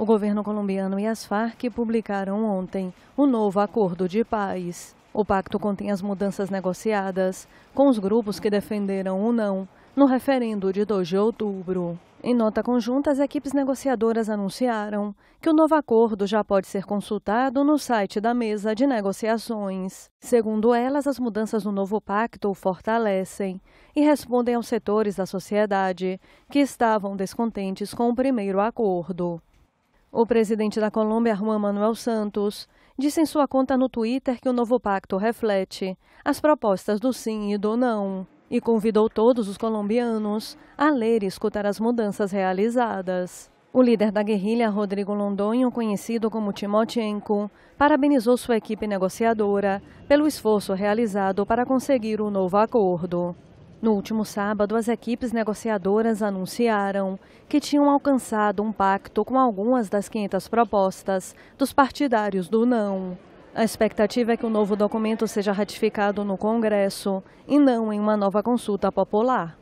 O governo colombiano e as Farc publicaram ontem o um novo acordo de paz. O pacto contém as mudanças negociadas com os grupos que defenderam o não no referendo de 2 de outubro. Em nota conjunta, as equipes negociadoras anunciaram que o novo acordo já pode ser consultado no site da mesa de negociações. Segundo elas, as mudanças no novo pacto o fortalecem e respondem aos setores da sociedade que estavam descontentes com o primeiro acordo. O presidente da Colômbia, Juan Manuel Santos, disse em sua conta no Twitter que o novo pacto reflete as propostas do sim e do não e convidou todos os colombianos a ler e escutar as mudanças realizadas. O líder da guerrilha, Rodrigo Londonho, conhecido como Timochenko, parabenizou sua equipe negociadora pelo esforço realizado para conseguir o um novo acordo. No último sábado, as equipes negociadoras anunciaram que tinham alcançado um pacto com algumas das 500 propostas dos partidários do não. A expectativa é que o novo documento seja ratificado no Congresso e não em uma nova consulta popular.